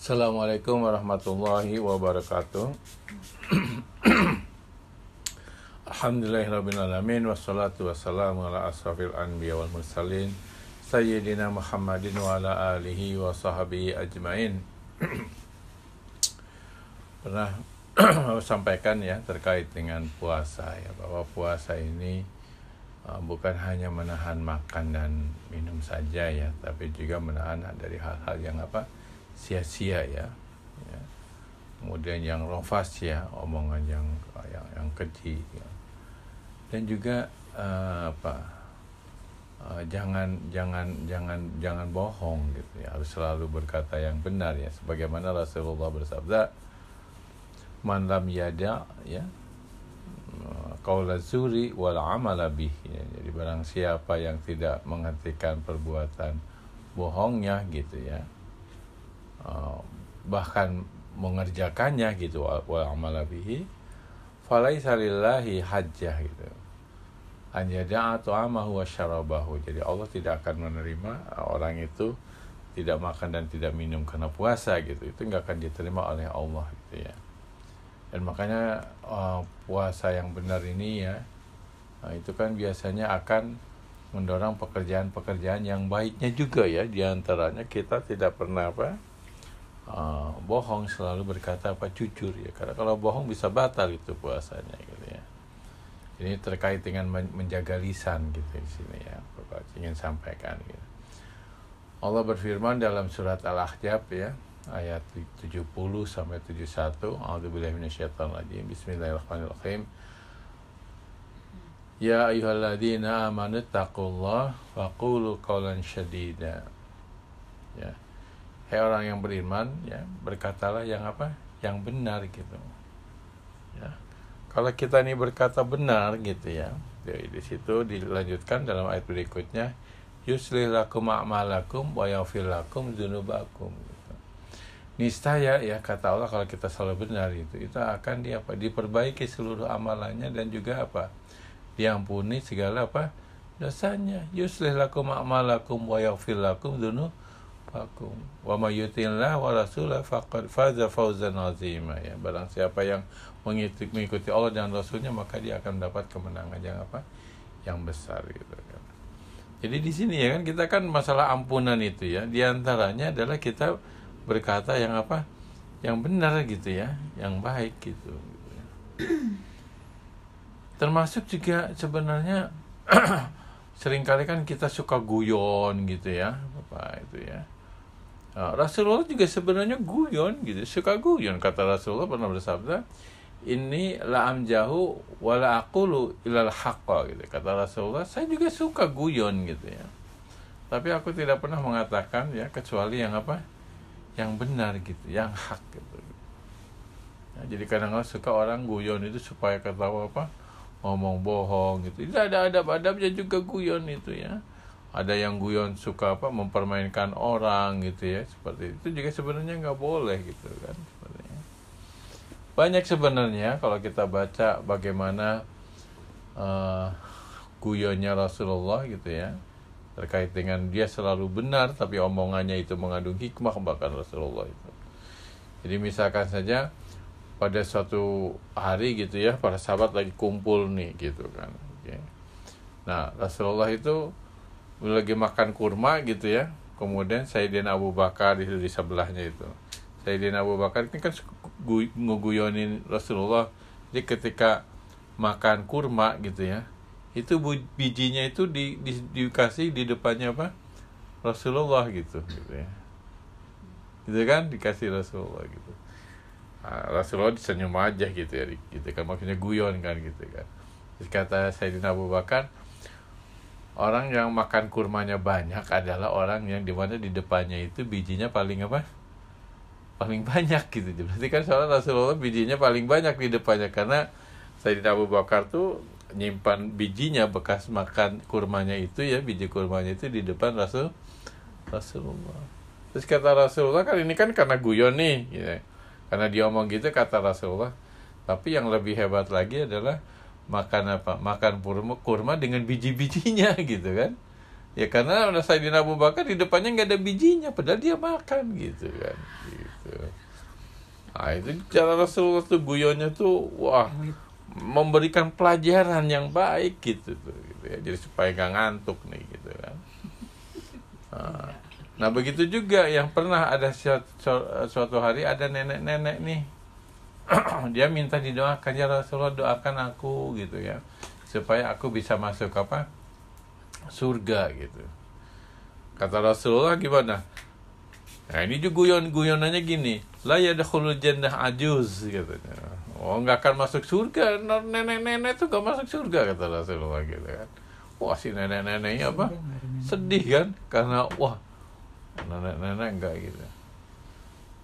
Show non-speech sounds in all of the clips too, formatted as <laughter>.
Assalamualaikum warahmatullahi wabarakatuh. <clears throat> Alhamdulillahirrabbilalamin Wassalatu wassalamu ala asrafil anbiya wal mursalin Sayyidina Muhammadin wa ala alihi wa sahabihi ajmain <clears throat> Pernah <clears throat> sampaikan ya terkait dengan puasa ya Bahwa puasa ini uh, bukan hanya menahan makan dan minum saja ya Tapi juga menahan dari hal-hal yang apa sia-sia ya. ya. Kemudian yang rofas ya, omongan yang yang, yang keji. Ya. Dan juga uh, apa? Uh, jangan jangan jangan jangan bohong gitu ya. Harus selalu berkata yang benar ya. Sebagaimana Rasulullah bersabda, "Man lam yada ya eh, qaula zuri wal amala bih ya, jadi barang siapa yang tidak menghentikan perbuatan bohongnya gitu ya bahkan mengerjakannya gitu wal falai salillahi hajjah gitu anjada atau amahu asharabahu syarabahu jadi Allah tidak akan menerima orang itu tidak makan dan tidak minum karena puasa gitu itu nggak akan diterima oleh Allah gitu ya dan makanya uh, puasa yang benar ini ya nah, itu kan biasanya akan mendorong pekerjaan-pekerjaan yang baiknya juga ya diantaranya kita tidak pernah apa uh, bohong selalu berkata apa jujur ya karena kalau bohong bisa batal itu puasanya gitu ya ini terkait dengan menjaga lisan gitu di sini ya Bapak ingin sampaikan gitu. Allah berfirman dalam surat Al-Ahzab ya ayat 70 sampai 71 A'udzubillahi rajim Bismillahirrahmanirrahim Ya ayyuhalladzina amanu taqullaha wa qulu qawlan syadida Ya Hai orang yang beriman, ya, berkatalah yang apa? Yang benar gitu. Ya. Kalau kita ini berkata benar gitu ya. Jadi ya, di situ dilanjutkan dalam ayat berikutnya yuslih lakum a'malakum wa yaghfir lakum dzunubakum gitu. Niscaya ya kata Allah kalau kita selalu benar itu itu akan di apa diperbaiki seluruh amalannya dan juga apa diampuni segala apa dosanya yuslih lakum a'malakum wa yaghfir lakum dzunubakum Fakum, wa may yutillah wa rasulah faqad faza fawzan azima ya barang siapa yang mengikuti Allah dan rasulnya maka dia akan mendapat kemenangan yang apa yang besar gitu kan jadi di sini ya kan kita kan masalah ampunan itu ya di antaranya adalah kita berkata yang apa yang benar gitu ya yang baik gitu, termasuk juga sebenarnya <clears throat> seringkali kan kita suka guyon gitu ya apa itu ya Nah, Rasulullah juga sebenarnya guyon gitu, suka guyon kata Rasulullah pernah bersabda, ini la amjahu wala lu ilal haqqa gitu. Kata Rasulullah, saya juga suka guyon gitu ya. Tapi aku tidak pernah mengatakan ya kecuali yang apa? Yang benar gitu, yang hak gitu. Nah, jadi kadang-kadang suka orang guyon itu supaya ketawa apa? Ngomong bohong gitu. Itu ada adab-adabnya juga guyon itu ya ada yang guyon suka apa mempermainkan orang gitu ya seperti itu juga sebenarnya nggak boleh gitu kan sebenarnya banyak sebenarnya kalau kita baca bagaimana uh, guyonnya Rasulullah gitu ya terkait dengan dia selalu benar tapi omongannya itu mengandung hikmah bahkan Rasulullah itu jadi misalkan saja pada suatu hari gitu ya para sahabat lagi kumpul nih gitu kan nah Rasulullah itu lagi makan kurma gitu ya kemudian Sayyidina Abu Bakar itu di sebelahnya itu Sayyidina Abu Bakar ini kan nguguyonin Rasulullah jadi ketika makan kurma gitu ya itu bijinya itu di, di, dikasih di depannya apa Rasulullah gitu gitu ya gitu kan dikasih Rasulullah gitu nah, Rasulullah disenyum aja gitu ya gitu kan maksudnya guyon kan gitu kan Terus kata Sayyidina Abu Bakar orang yang makan kurmanya banyak adalah orang yang dimana di depannya itu bijinya paling apa paling banyak gitu berarti kan soalnya Rasulullah bijinya paling banyak di depannya karena Sayyidina Abu Bakar tuh nyimpan bijinya bekas makan kurmanya itu ya biji kurmanya itu di depan Rasul Rasulullah terus kata Rasulullah kan ini kan karena guyon nih gitu. karena dia omong gitu kata Rasulullah tapi yang lebih hebat lagi adalah makan apa makan kurma kurma dengan biji-bijinya <laughs> gitu kan ya karena Sayyidina Abu Bakar di depannya nggak ada bijinya padahal dia makan gitu kan gitu nah itu cara Rasulullah tuh guyonnya tuh wah memberikan pelajaran yang baik gitu tuh gitu ya jadi supaya nggak ngantuk nih gitu kan ah. nah, begitu juga yang pernah ada suatu hari ada nenek-nenek nih <coughs> dia minta didoakan ya Rasulullah doakan aku gitu ya supaya aku bisa masuk apa surga gitu kata Rasulullah gimana nah ini juga guyon guyonannya gini la yadkhulul jannah ajuz gitu oh nggak akan masuk surga nenek-nenek itu gak masuk surga kata Rasulullah gitu kan wah si nenek-neneknya apa sedih kan, kan? karena wah nenek-nenek enggak gitu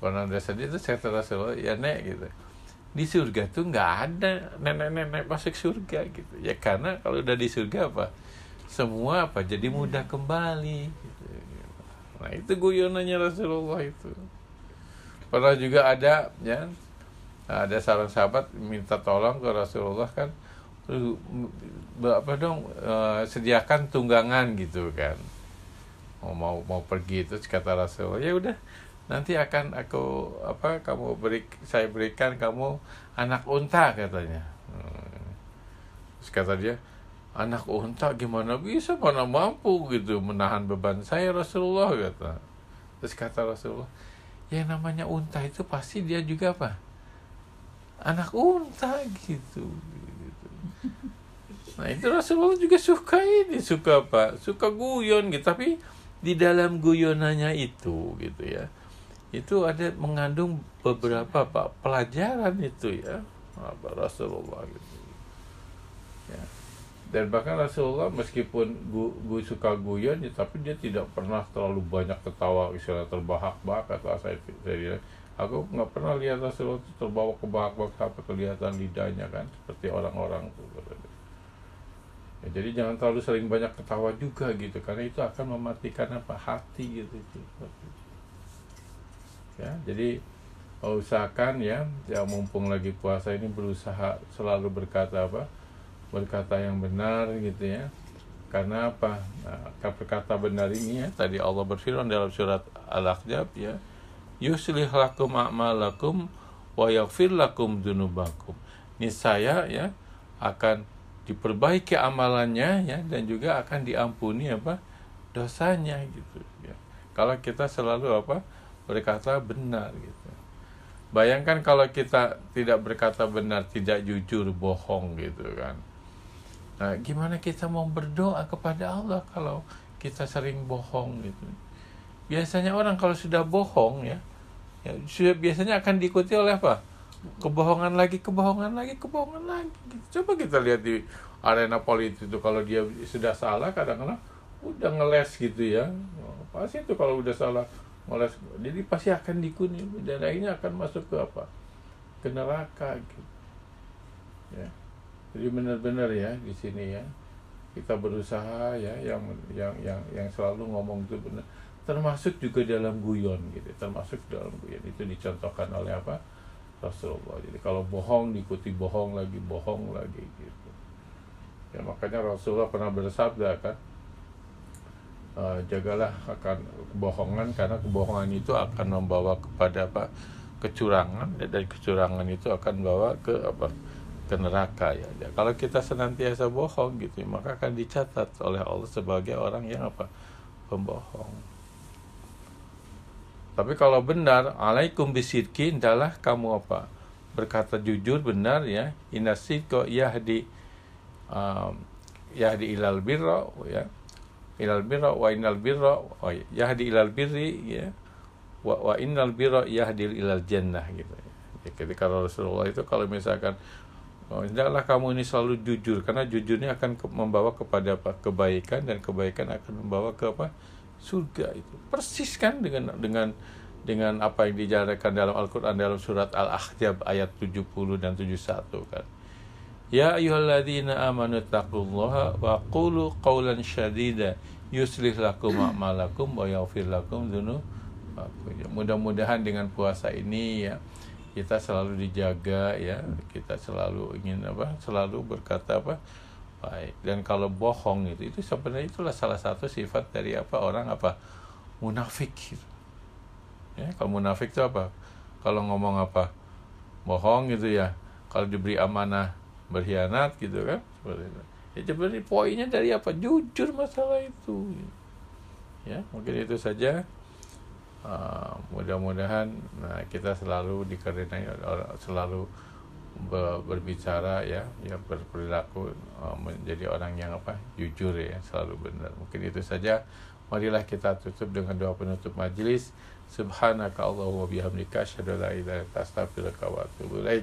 karena dia sedih itu saya Rasulullah ya nek gitu di surga tuh nggak ada nenek-nenek masuk surga gitu ya karena kalau udah di surga apa semua apa jadi mudah kembali gitu. nah itu guyonannya Rasulullah itu pernah juga ada ya ada seorang sahabat minta tolong ke Rasulullah kan apa dong eh, sediakan tunggangan gitu kan mau oh, mau, mau pergi itu kata Rasulullah ya udah nanti akan aku apa kamu beri saya berikan kamu anak unta katanya hmm. terus kata dia anak unta gimana bisa mana mampu gitu menahan beban saya Rasulullah kata terus kata Rasulullah ya namanya unta itu pasti dia juga apa anak unta gitu, <laughs> nah itu Rasulullah juga suka ini suka apa suka guyon gitu tapi di dalam guyonannya itu gitu ya itu ada mengandung beberapa pak pelajaran itu ya apa Rasulullah gitu ya dan bahkan Rasulullah meskipun gue gu, suka guyon ya, tapi dia tidak pernah terlalu banyak ketawa istilah terbahak-bahak atau saya, saya aku nggak pernah lihat Rasulullah itu terbawa ke bahak apa kelihatan lidahnya kan seperti orang-orang tuh ya, jadi jangan terlalu sering banyak ketawa juga gitu karena itu akan mematikan apa hati gitu, gitu ya jadi usahakan ya ya mumpung lagi puasa ini berusaha selalu berkata apa berkata yang benar gitu ya karena apa nah, berkata benar ini ya tadi Allah berfirman dalam surat Al-Ahzab ya yuslih lakum a'malakum wa yaghfir lakum ini saya ya akan diperbaiki amalannya ya dan juga akan diampuni apa dosanya gitu ya kalau kita selalu apa berkata benar gitu. Bayangkan kalau kita tidak berkata benar, tidak jujur, bohong gitu kan. Nah, gimana kita mau berdoa kepada Allah kalau kita sering bohong gitu. Biasanya orang kalau sudah bohong ya, ya sudah biasanya akan diikuti oleh apa? Kebohongan lagi, kebohongan lagi, kebohongan lagi. Gitu. Coba kita lihat di arena politik itu kalau dia sudah salah kadang-kadang udah ngeles gitu ya. Pasti itu kalau udah salah oleh jadi pasti akan dikuni dan akhirnya akan masuk ke apa ke neraka gitu ya jadi benar-benar ya di sini ya kita berusaha ya yang yang yang yang selalu ngomong itu benar termasuk juga dalam guyon gitu termasuk dalam guyon itu dicontohkan oleh apa Rasulullah jadi kalau bohong diikuti bohong lagi bohong lagi gitu ya makanya Rasulullah pernah bersabda kan uh, jagalah akan kebohongan karena kebohongan itu akan membawa kepada apa kecurangan dan kecurangan itu akan bawa ke apa ke neraka ya. ya kalau kita senantiasa bohong gitu maka akan dicatat oleh Allah sebagai orang yang apa pembohong tapi kalau benar, alaikum bisidki adalah kamu apa? Berkata jujur benar ya. Inasidko yahdi um, yahdi ilal birro ya ilal birra wa innal birra oh, yahdi ilal birri ya wa wa innal birra yahdi ilal jannah gitu ya ketika Rasulullah itu kalau misalkan Oh, hendaklah kamu ini selalu jujur karena jujurnya akan ke, membawa kepada apa? kebaikan dan kebaikan akan membawa ke apa? surga itu. Persis kan dengan dengan dengan apa yang dijelaskan dalam Al-Qur'an dalam surat Al-Ahzab ayat 70 dan 71 kan. Ya ayyuhalladzina amanu taqullaha wa qulu qawlan syadida yuslih lakum <clears throat> a'malakum wa yaghfir lakum dzunubakum. Ya, mudah-mudahan dengan puasa ini ya kita selalu dijaga ya, kita selalu ingin apa? selalu berkata apa? baik. Dan kalau bohong itu itu sebenarnya itulah salah satu sifat dari apa orang apa? munafik. Gitu. Ya, kalau munafik itu apa? Kalau ngomong apa? bohong gitu ya. Kalau diberi amanah berkhianat gitu kan seperti itu ya sebenarnya poinnya dari apa jujur masalah itu ya mungkin itu saja uh, mudah-mudahan nah, kita selalu dikarenai selalu berbicara ya ya berperilaku uh, menjadi orang yang apa jujur ya selalu benar mungkin itu saja marilah kita tutup dengan doa penutup majelis subhanaka allahumma bihamdika asyhadu an la ilaha illa anta astaghfiruka wa atubu ilaik